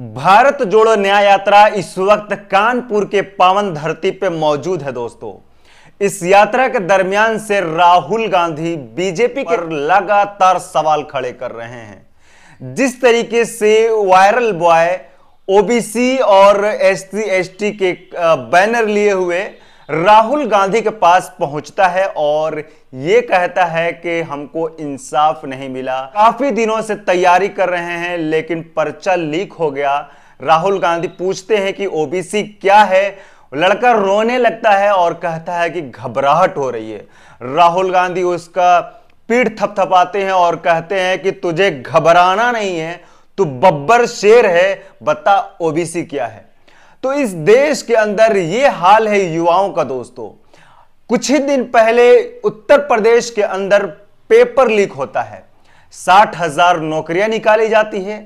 भारत जोड़ो न्याय यात्रा इस वक्त कानपुर के पावन धरती पर मौजूद है दोस्तों इस यात्रा के दरमियान से राहुल गांधी बीजेपी पर लगातार सवाल खड़े कर रहे हैं जिस तरीके से वायरल बॉय ओबीसी और एस सी के बैनर लिए हुए राहुल गांधी के पास पहुंचता है और ये कहता है कि हमको इंसाफ नहीं मिला काफी दिनों से तैयारी कर रहे हैं लेकिन पर्चा लीक हो गया राहुल गांधी पूछते हैं कि ओबीसी क्या है लड़का रोने लगता है और कहता है कि घबराहट हो रही है राहुल गांधी उसका पीठ थपथपाते हैं और कहते हैं कि तुझे घबराना नहीं है तू बब्बर शेर है बता ओबीसी क्या है तो इस देश के अंदर ये हाल है युवाओं का दोस्तों कुछ ही दिन पहले उत्तर प्रदेश के अंदर पेपर लीक होता है साठ हजार नौकरियां निकाली जाती है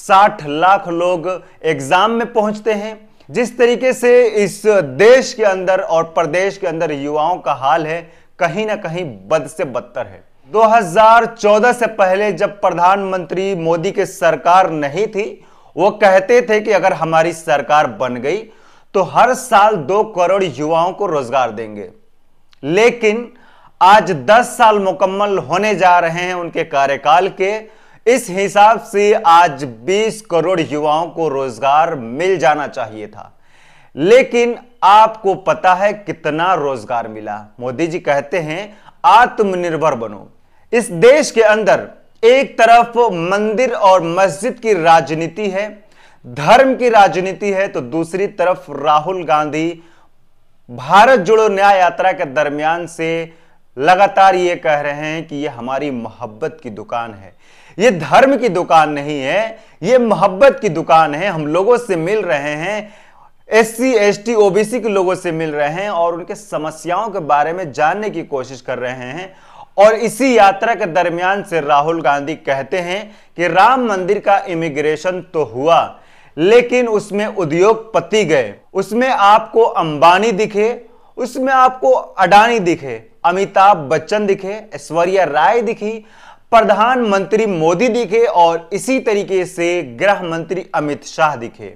साठ लाख लोग एग्जाम में पहुंचते हैं जिस तरीके से इस देश के अंदर और प्रदेश के अंदर युवाओं का हाल है कहीं ना कहीं बद से बदतर है 2014 से पहले जब प्रधानमंत्री मोदी के सरकार नहीं थी वो कहते थे कि अगर हमारी सरकार बन गई तो हर साल दो करोड़ युवाओं को रोजगार देंगे लेकिन आज 10 साल मुकम्मल होने जा रहे हैं उनके कार्यकाल के इस हिसाब से आज 20 करोड़ युवाओं को रोजगार मिल जाना चाहिए था लेकिन आपको पता है कितना रोजगार मिला मोदी जी कहते हैं आत्मनिर्भर बनो इस देश के अंदर एक तरफ मंदिर और मस्जिद की राजनीति है धर्म की राजनीति है तो दूसरी तरफ राहुल गांधी भारत जोड़ो न्याय यात्रा के दरमियान से लगातार ये कह रहे हैं कि यह हमारी मोहब्बत की दुकान है ये धर्म की दुकान नहीं है ये मोहब्बत की दुकान है हम लोगों से मिल रहे हैं S C S T OBC के लोगों से मिल रहे हैं और उनके समस्याओं के बारे में जानने की कोशिश कर रहे हैं और इसी यात्रा के दरमियान से राहुल गांधी कहते हैं कि राम मंदिर का इमिग्रेशन तो हुआ लेकिन उसमें उद्योगपति गए उसमें आपको अंबानी दिखे उसमें आपको अडानी दिखे अमिताभ बच्चन दिखे ऐश्वर्या राय दिखी प्रधानमंत्री मोदी दिखे और इसी तरीके से गृह मंत्री अमित शाह दिखे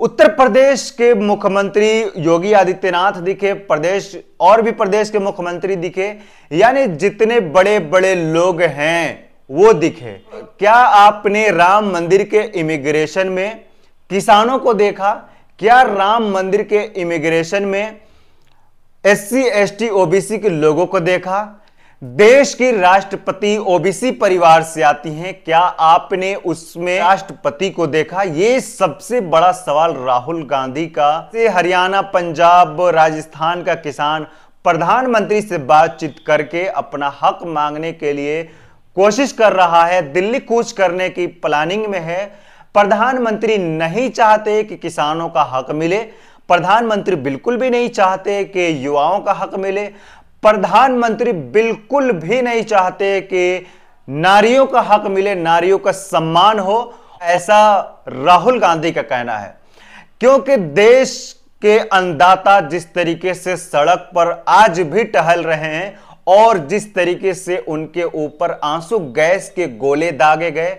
उत्तर प्रदेश के मुख्यमंत्री योगी आदित्यनाथ दिखे प्रदेश और भी प्रदेश के मुख्यमंत्री दिखे यानी जितने बड़े बड़े लोग हैं वो दिखे क्या आपने राम मंदिर के इमिग्रेशन में किसानों को देखा क्या राम मंदिर के इमिग्रेशन में S C S T OBC के लोगों को देखा देश की राष्ट्रपति ओबीसी परिवार से आती हैं क्या आपने उसमें राष्ट्रपति को देखा ये सबसे बड़ा सवाल राहुल गांधी का से हरियाणा पंजाब राजस्थान का किसान प्रधानमंत्री से बातचीत करके अपना हक मांगने के लिए कोशिश कर रहा है दिल्ली कूच करने की प्लानिंग में है प्रधानमंत्री नहीं चाहते कि किसानों का हक मिले प्रधानमंत्री बिल्कुल भी नहीं चाहते कि युवाओं का हक मिले प्रधानमंत्री बिल्कुल भी नहीं चाहते कि नारियों का हक मिले नारियों का सम्मान हो ऐसा राहुल गांधी का कहना है क्योंकि देश के अन्नदाता जिस तरीके से सड़क पर आज भी टहल रहे हैं और जिस तरीके से उनके ऊपर आंसू गैस के गोले दागे गए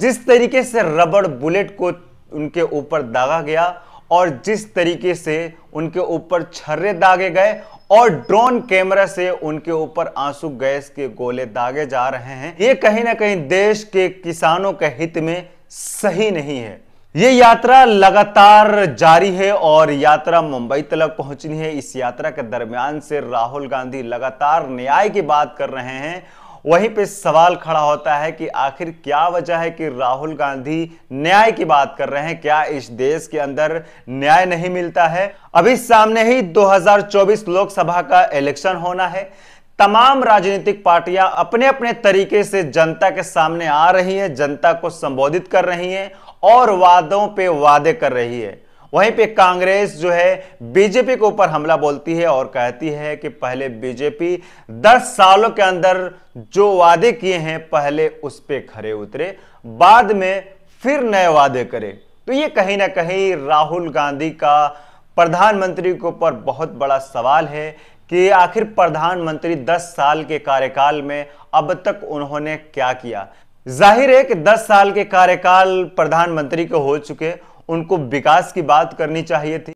जिस तरीके से रबड़ बुलेट को उनके ऊपर दागा गया और जिस तरीके से उनके ऊपर छर्रे दागे गए और ड्रोन कैमरा से उनके ऊपर आंसू गैस के गोले दागे जा रहे हैं ये कहीं ना कहीं देश के किसानों के हित में सही नहीं है ये यात्रा लगातार जारी है और यात्रा मुंबई तक पहुंचनी है इस यात्रा के दरमियान से राहुल गांधी लगातार न्याय की बात कर रहे हैं वहीं पे सवाल खड़ा होता है कि आखिर क्या वजह है कि राहुल गांधी न्याय की बात कर रहे हैं क्या इस देश के अंदर न्याय नहीं मिलता है अभी सामने ही 2024 लोकसभा का इलेक्शन होना है तमाम राजनीतिक पार्टियां अपने अपने तरीके से जनता के सामने आ रही हैं जनता को संबोधित कर रही हैं और वादों पे वादे कर रही है वहीं पे कांग्रेस जो है बीजेपी के ऊपर हमला बोलती है और कहती है कि पहले बीजेपी 10 सालों के अंदर जो वादे किए हैं पहले उस पर खड़े उतरे बाद में फिर नए वादे करे तो ये कहीं ना कहीं राहुल गांधी का प्रधानमंत्री के ऊपर बहुत बड़ा सवाल है कि आखिर प्रधानमंत्री 10 साल के कार्यकाल में अब तक उन्होंने क्या किया जाहिर है कि 10 साल के कार्यकाल प्रधानमंत्री के हो चुके उनको विकास की बात करनी चाहिए थी